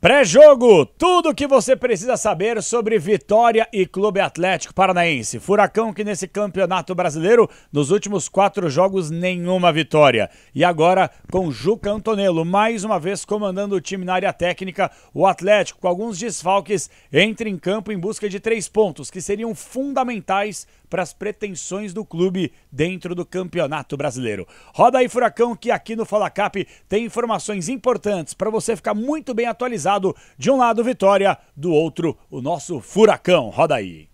Pré-jogo, tudo o que você precisa saber sobre Vitória e Clube Atlético Paranaense. Furacão que nesse campeonato brasileiro, nos últimos quatro jogos, nenhuma vitória. E agora com Juca Antonello, mais uma vez comandando o time na área técnica, o Atlético, com alguns desfalques, entra em campo em busca de três pontos que seriam fundamentais para as pretensões do clube dentro do Campeonato Brasileiro. Roda aí, Furacão, que aqui no Fala Cap tem informações importantes para você ficar muito bem atualizado. De um lado, Vitória, do outro, o nosso Furacão. Roda aí.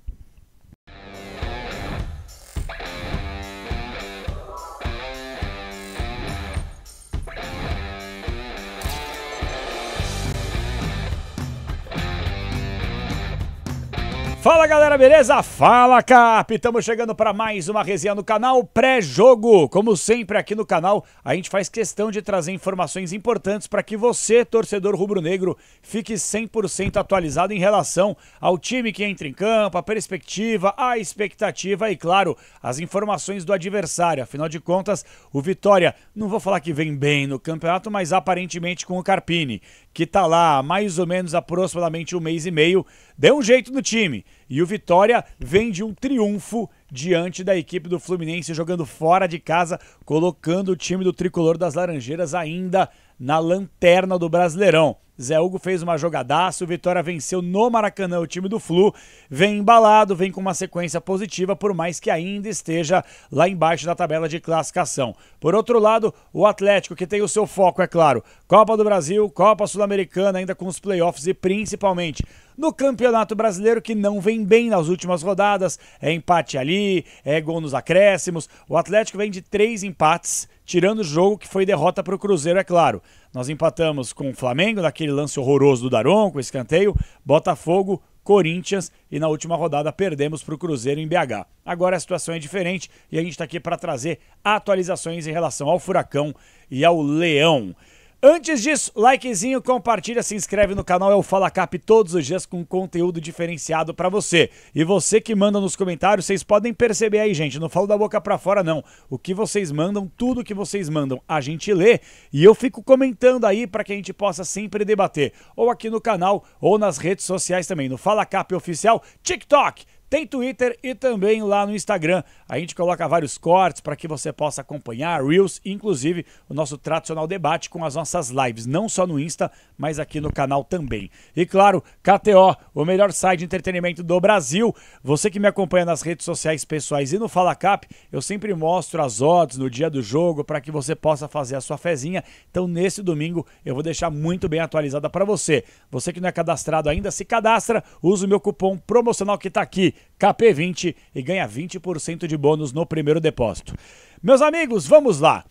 Fala galera, beleza? Fala Cap! Estamos chegando para mais uma resenha no canal Pré-Jogo. Como sempre aqui no canal, a gente faz questão de trazer informações importantes para que você, torcedor rubro-negro, fique 100% atualizado em relação ao time que entra em campo, a perspectiva, a expectativa e, claro, as informações do adversário. Afinal de contas, o Vitória, não vou falar que vem bem no campeonato, mas aparentemente com o Carpini que está lá há mais ou menos aproximadamente um mês e meio, deu um jeito no time. E o Vitória vem de um triunfo diante da equipe do Fluminense, jogando fora de casa, colocando o time do tricolor das Laranjeiras ainda na lanterna do Brasileirão. Zé Hugo fez uma jogadaça, o Vitória venceu no Maracanã o time do Flu, vem embalado, vem com uma sequência positiva, por mais que ainda esteja lá embaixo da tabela de classificação. Por outro lado, o Atlético, que tem o seu foco, é claro, Copa do Brasil, Copa Sul-Americana, ainda com os playoffs e principalmente no Campeonato Brasileiro, que não vem bem nas últimas rodadas, é empate ali, é gol nos acréscimos, o Atlético vem de três empates, tirando o jogo que foi derrota para o Cruzeiro, é claro. Nós empatamos com o Flamengo, naquele lance horroroso do Daron, com escanteio, Botafogo, Corinthians e na última rodada perdemos para o Cruzeiro em BH. Agora a situação é diferente e a gente está aqui para trazer atualizações em relação ao Furacão e ao Leão. Antes disso, likezinho, compartilha, se inscreve no canal, é o Fala Cap todos os dias com conteúdo diferenciado para você. E você que manda nos comentários, vocês podem perceber aí, gente, não falo da boca para fora não. O que vocês mandam, tudo que vocês mandam, a gente lê e eu fico comentando aí para que a gente possa sempre debater, ou aqui no canal ou nas redes sociais também, no Fala Cap oficial, TikTok, tem Twitter e também lá no Instagram. A gente coloca vários cortes para que você possa acompanhar, Reels, inclusive o nosso tradicional debate com as nossas lives, não só no Insta, mas aqui no canal também. E claro, KTO, o melhor site de entretenimento do Brasil. Você que me acompanha nas redes sociais pessoais e no Fala Cap, eu sempre mostro as odds no dia do jogo para que você possa fazer a sua fezinha. Então, nesse domingo, eu vou deixar muito bem atualizada para você. Você que não é cadastrado ainda, se cadastra, usa o meu cupom promocional que está aqui KP20 e ganha 20% de bônus no primeiro depósito. Meus amigos, vamos lá.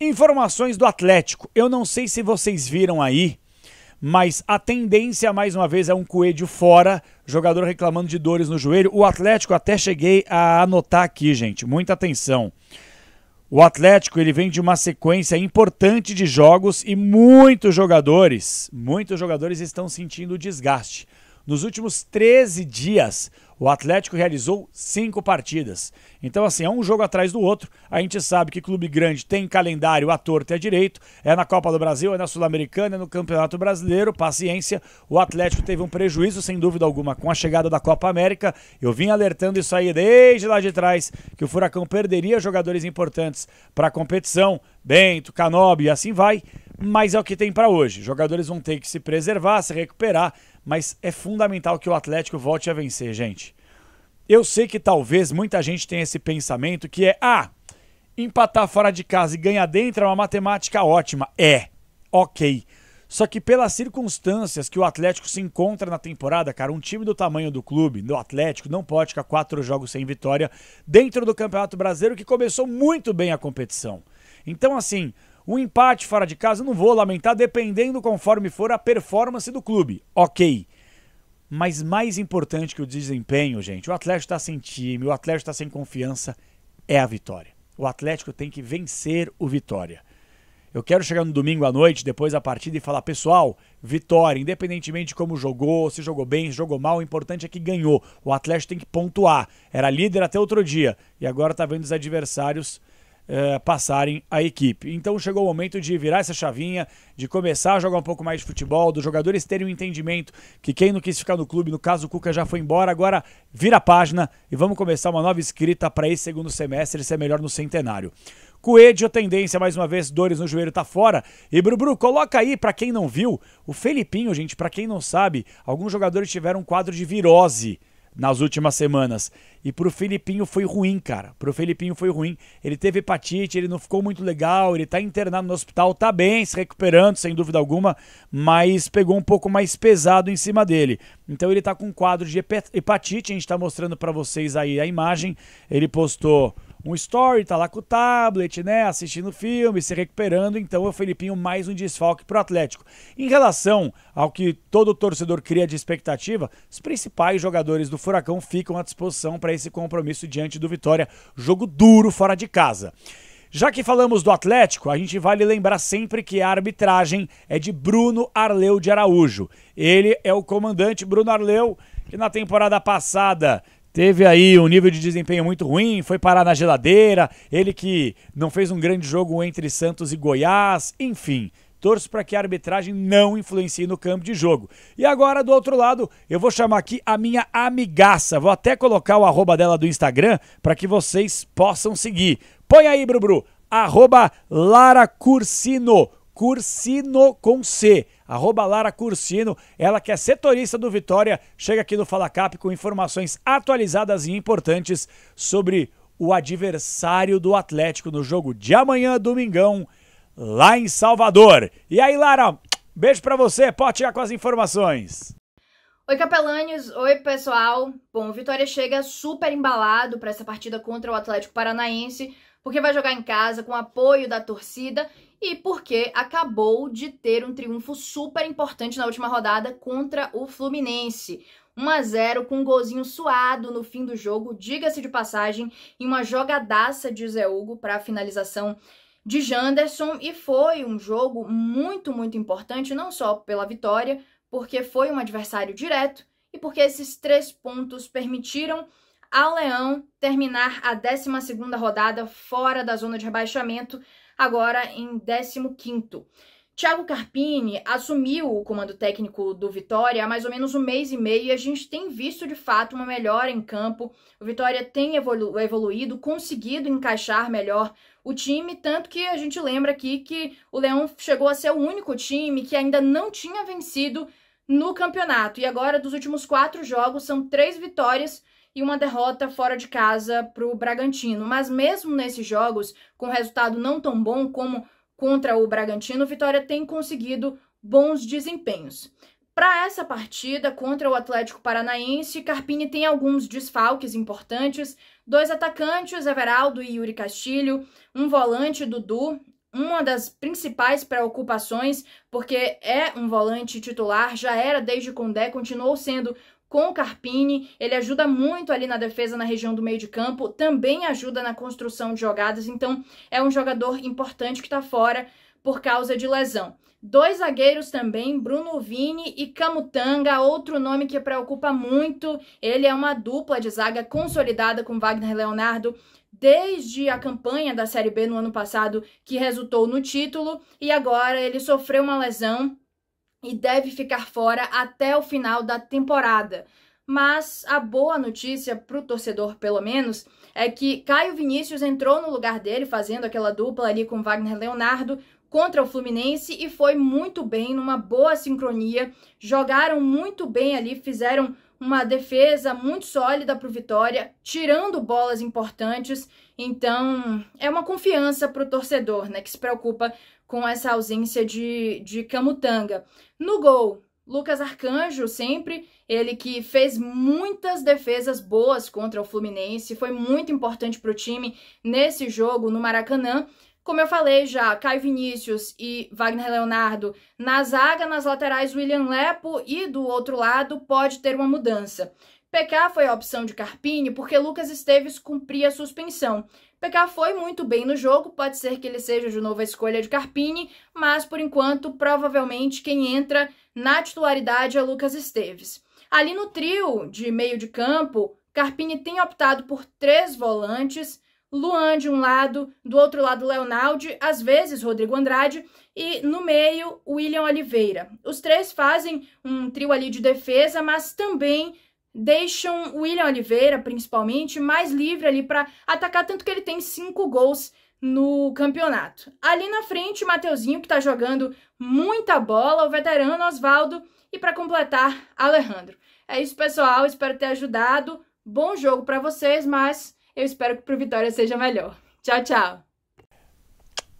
Informações do Atlético. Eu não sei se vocês viram aí, mas a tendência mais uma vez é um coelho fora, jogador reclamando de dores no joelho. O Atlético até cheguei a anotar aqui, gente. Muita atenção. O Atlético ele vem de uma sequência importante de jogos e muitos jogadores, muitos jogadores estão sentindo desgaste. Nos últimos 13 dias, o Atlético realizou cinco partidas. Então, assim, é um jogo atrás do outro. A gente sabe que clube grande tem calendário à torta e à direito. É na Copa do Brasil, é na Sul-Americana, é no Campeonato Brasileiro. Paciência. O Atlético teve um prejuízo, sem dúvida alguma, com a chegada da Copa América. Eu vim alertando isso aí desde lá de trás, que o Furacão perderia jogadores importantes para a competição. Bento, Canobi, assim vai mas é o que tem para hoje. Jogadores vão ter que se preservar, se recuperar, mas é fundamental que o Atlético volte a vencer, gente. Eu sei que talvez muita gente tenha esse pensamento que é: ah, empatar fora de casa e ganhar dentro é uma matemática ótima. É, ok. Só que pelas circunstâncias que o Atlético se encontra na temporada, cara, um time do tamanho do clube, do Atlético, não pode ficar quatro jogos sem vitória dentro do Campeonato Brasileiro, que começou muito bem a competição. Então, assim, um empate fora de casa não vou lamentar, dependendo conforme for a performance do clube. Ok. Mas mais importante que o desempenho, gente, o Atlético está sem time, o Atlético está sem confiança, é a vitória. O Atlético tem que vencer o Vitória. Eu quero chegar no domingo à noite, depois da partida, e falar, pessoal, vitória, independentemente de como jogou, se jogou bem, se jogou mal, o importante é que ganhou. O Atlético tem que pontuar. Era líder até outro dia. E agora está vendo os adversários eh, passarem a equipe. Então chegou o momento de virar essa chavinha, de começar a jogar um pouco mais de futebol, dos jogadores terem um entendimento que quem não quis ficar no clube, no caso o Cuca já foi embora, agora vira a página e vamos começar uma nova escrita para esse segundo semestre, se é melhor no centenário. Coelho, tendência, mais uma vez, dores no joelho tá fora. E Bru, coloca aí, para quem não viu, o Felipinho, gente, para quem não sabe, alguns jogadores tiveram um quadro de virose nas últimas semanas. E pro Filipinho foi ruim, cara. Pro Filipinho foi ruim. Ele teve hepatite, ele não ficou muito legal, ele tá internado no hospital, tá bem, se recuperando, sem dúvida alguma, mas pegou um pouco mais pesado em cima dele. Então ele tá com um quadro de hepatite, a gente tá mostrando para vocês aí a imagem. Ele postou um story, tá lá com o tablet, né, assistindo filme, se recuperando, então é o Felipinho mais um desfalque pro Atlético. Em relação ao que todo torcedor cria de expectativa, os principais jogadores do Furacão ficam à disposição para esse compromisso diante do Vitória, jogo duro fora de casa. Já que falamos do Atlético, a gente vale lembrar sempre que a arbitragem é de Bruno Arleu de Araújo. Ele é o comandante Bruno Arleu, que na temporada passada teve aí um nível de desempenho muito ruim, foi parar na geladeira, ele que não fez um grande jogo entre Santos e Goiás, enfim. Torço para que a arbitragem não influencie no campo de jogo. E agora, do outro lado, eu vou chamar aqui a minha amigaça. Vou até colocar o arroba dela do Instagram para que vocês possam seguir. Põe aí, Brubru, arroba Lara Cursino Cursino com C, arroba Lara Cursino, ela que é setorista do Vitória, chega aqui no Fala Cap com informações atualizadas e importantes sobre o adversário do Atlético no jogo de amanhã, domingão, lá em Salvador. E aí, Lara, beijo para você, pode chegar com as informações. Oi, capelães Oi, pessoal. Bom, o Vitória chega super embalado para essa partida contra o Atlético Paranaense, porque vai jogar em casa com apoio da torcida e porque acabou de ter um triunfo super importante na última rodada contra o Fluminense. 1 a 0 com um golzinho suado no fim do jogo, diga-se de passagem, em uma jogadaça de Zé Hugo para a finalização de Janderson e foi um jogo muito, muito importante, não só pela vitória, porque foi um adversário direto e porque esses três pontos permitiram ao Leão terminar a 12 rodada fora da zona de rebaixamento, agora em 15º. Thiago Carpini assumiu o comando técnico do Vitória há mais ou menos um mês e meio e a gente tem visto de fato uma melhora em campo. O Vitória tem evolu evoluído, conseguido encaixar melhor o time, tanto que a gente lembra aqui que o Leão chegou a ser o único time que ainda não tinha vencido no campeonato. E agora, dos últimos quatro jogos, são três vitórias e uma derrota fora de casa para o Bragantino. Mas mesmo nesses jogos, com resultado não tão bom como contra o Bragantino, Vitória tem conseguido bons desempenhos. Para essa partida contra o Atlético Paranaense, Carpini tem alguns desfalques importantes: dois atacantes, Everaldo e Yuri Castilho, um volante, Dudu, uma das principais preocupações, porque é um volante titular, já era desde Condé, continuou sendo com o Carpini, ele ajuda muito ali na defesa na região do meio de campo, também ajuda na construção de jogadas, então é um jogador importante que está fora por causa de lesão. Dois zagueiros também, Bruno Vini e Camutanga, outro nome que preocupa muito. Ele é uma dupla de zaga consolidada com Wagner Leonardo desde a campanha da Série B no ano passado, que resultou no título, e agora ele sofreu uma lesão e deve ficar fora até o final da temporada. Mas a boa notícia para o torcedor, pelo menos, é que Caio Vinícius entrou no lugar dele, fazendo aquela dupla ali com Wagner Leonardo contra o Fluminense e foi muito bem, numa boa sincronia. Jogaram muito bem ali, fizeram uma defesa muito sólida para o Vitória, tirando bolas importantes. Então, é uma confiança para o torcedor, né, que se preocupa com essa ausência de, de Camutanga. No gol, Lucas Arcanjo, sempre, ele que fez muitas defesas boas contra o Fluminense, foi muito importante para o time nesse jogo no Maracanã. Como eu falei já, Caio Vinícius e Wagner Leonardo na zaga, nas laterais, William Lepo e do outro lado pode ter uma mudança. PK foi a opção de Carpini porque Lucas Esteves cumpria a suspensão. PK foi muito bem no jogo, pode ser que ele seja de novo a escolha de Carpini, mas por enquanto, provavelmente quem entra na titularidade é Lucas Esteves. Ali no trio de meio de campo, Carpini tem optado por três volantes, Luan de um lado, do outro lado Leonardo, às vezes Rodrigo Andrade e no meio William Oliveira. Os três fazem um trio ali de defesa, mas também deixam o William Oliveira, principalmente, mais livre ali para atacar, tanto que ele tem cinco gols no campeonato. Ali na frente, Mateuzinho, que está jogando muita bola, o veterano Oswaldo e, para completar, Alejandro. É isso, pessoal. Espero ter ajudado. Bom jogo para vocês, mas eu espero que para o Vitória seja melhor. Tchau, tchau!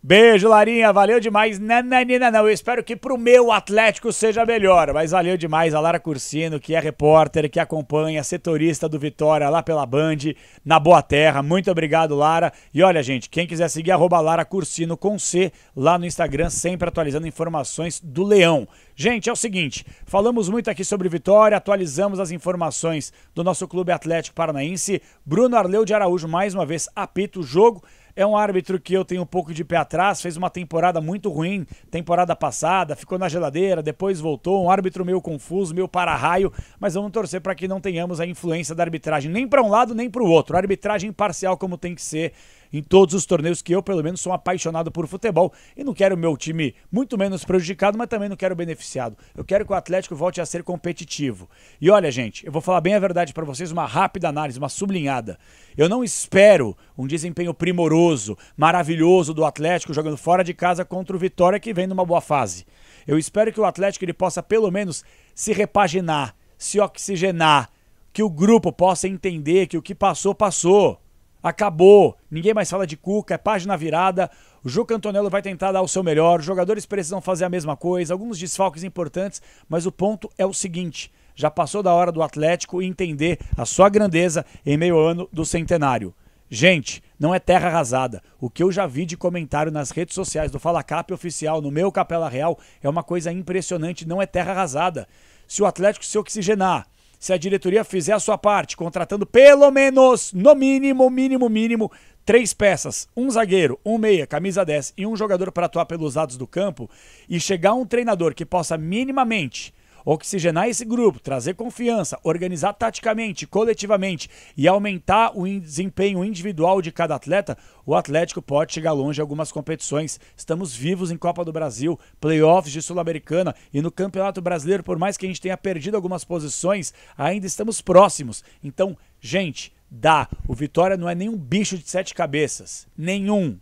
Beijo, Larinha. Valeu demais. Nananina, não. Eu espero que pro meu Atlético seja melhor. Mas valeu demais a Lara Cursino, que é repórter, que acompanha, setorista do Vitória lá pela Band, na Boa Terra. Muito obrigado, Lara. E olha, gente, quem quiser seguir, arroba Lara Cursino com C lá no Instagram, sempre atualizando informações do Leão. Gente, é o seguinte: falamos muito aqui sobre Vitória, atualizamos as informações do nosso Clube Atlético Paranaense. Bruno Arleu de Araújo, mais uma vez, apita o jogo. É um árbitro que eu tenho um pouco de pé atrás, fez uma temporada muito ruim, temporada passada, ficou na geladeira, depois voltou, um árbitro meio confuso, meio para-raio, mas vamos torcer para que não tenhamos a influência da arbitragem nem para um lado nem para o outro. A arbitragem parcial como tem que ser em todos os torneios que eu, pelo menos, sou apaixonado por futebol e não quero o meu time muito menos prejudicado, mas também não quero beneficiado. Eu quero que o Atlético volte a ser competitivo. E olha, gente, eu vou falar bem a verdade para vocês, uma rápida análise, uma sublinhada. Eu não espero um desempenho primoroso, maravilhoso do Atlético jogando fora de casa contra o Vitória que vem numa boa fase. Eu espero que o Atlético ele possa pelo menos se repaginar, se oxigenar, que o grupo possa entender que o que passou, passou. Acabou. Ninguém mais fala de Cuca, é página virada. O Juca Antonello vai tentar dar o seu melhor. Os jogadores precisam fazer a mesma coisa, alguns desfalques importantes, mas o ponto é o seguinte: já passou da hora do Atlético entender a sua grandeza em meio ano do centenário. Gente, não é terra arrasada. O que eu já vi de comentário nas redes sociais do Fala Cap oficial, no meu Capela Real, é uma coisa impressionante, não é terra arrasada. Se o Atlético se oxigenar, se a diretoria fizer a sua parte, contratando pelo menos, no mínimo, mínimo, mínimo, três peças, um zagueiro, um meia, camisa 10 e um jogador para atuar pelos lados do campo, e chegar um treinador que possa minimamente Oxigenar esse grupo, trazer confiança, organizar taticamente, coletivamente e aumentar o desempenho individual de cada atleta, o Atlético pode chegar longe em algumas competições. Estamos vivos em Copa do Brasil, playoffs de Sul-Americana e no Campeonato Brasileiro, por mais que a gente tenha perdido algumas posições, ainda estamos próximos. Então, gente, dá. O Vitória não é nenhum bicho de sete cabeças. Nenhum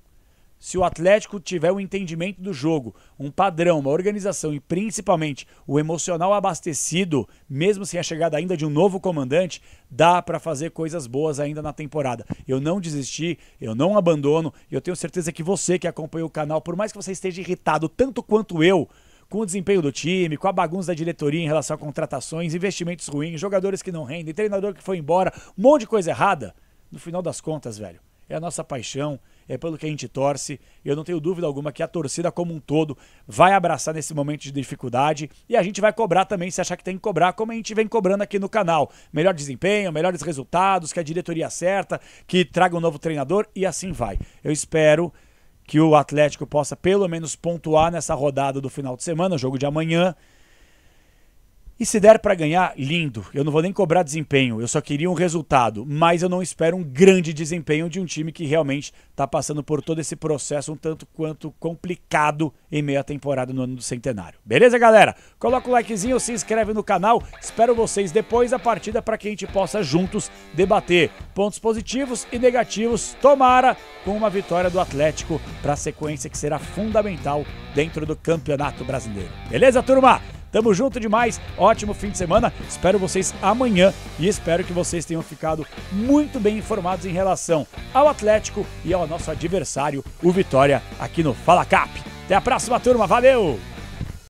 se o Atlético tiver um entendimento do jogo, um padrão, uma organização e principalmente o emocional abastecido, mesmo sem a chegada ainda de um novo comandante, dá para fazer coisas boas ainda na temporada. Eu não desisti, eu não abandono e eu tenho certeza que você que acompanha o canal, por mais que você esteja irritado tanto quanto eu, com o desempenho do time, com a bagunça da diretoria em relação a contratações, investimentos ruins, jogadores que não rendem, treinador que foi embora, um monte de coisa errada. No final das contas, velho, é a nossa paixão, é pelo que a gente torce. Eu não tenho dúvida alguma que a torcida como um todo vai abraçar nesse momento de dificuldade e a gente vai cobrar também, se achar que tem que cobrar, como a gente vem cobrando aqui no canal. Melhor desempenho, melhores resultados, que a diretoria é certa, que traga um novo treinador e assim vai. Eu espero que o Atlético possa pelo menos pontuar nessa rodada do final de semana, jogo de amanhã. E se der para ganhar, lindo. Eu não vou nem cobrar desempenho, eu só queria um resultado. Mas eu não espero um grande desempenho de um time que realmente está passando por todo esse processo um tanto quanto complicado em meia temporada no ano do centenário. Beleza, galera? Coloca o likezinho, se inscreve no canal. Espero vocês depois da partida é para que a gente possa juntos debater pontos positivos e negativos. Tomara com uma vitória do Atlético para a sequência que será fundamental dentro do Campeonato Brasileiro. Beleza, turma? Tamo junto demais, ótimo fim de semana. Espero vocês amanhã e espero que vocês tenham ficado muito bem informados em relação ao Atlético e ao nosso adversário, o Vitória, aqui no Fala Cap. Até a próxima, turma. Valeu!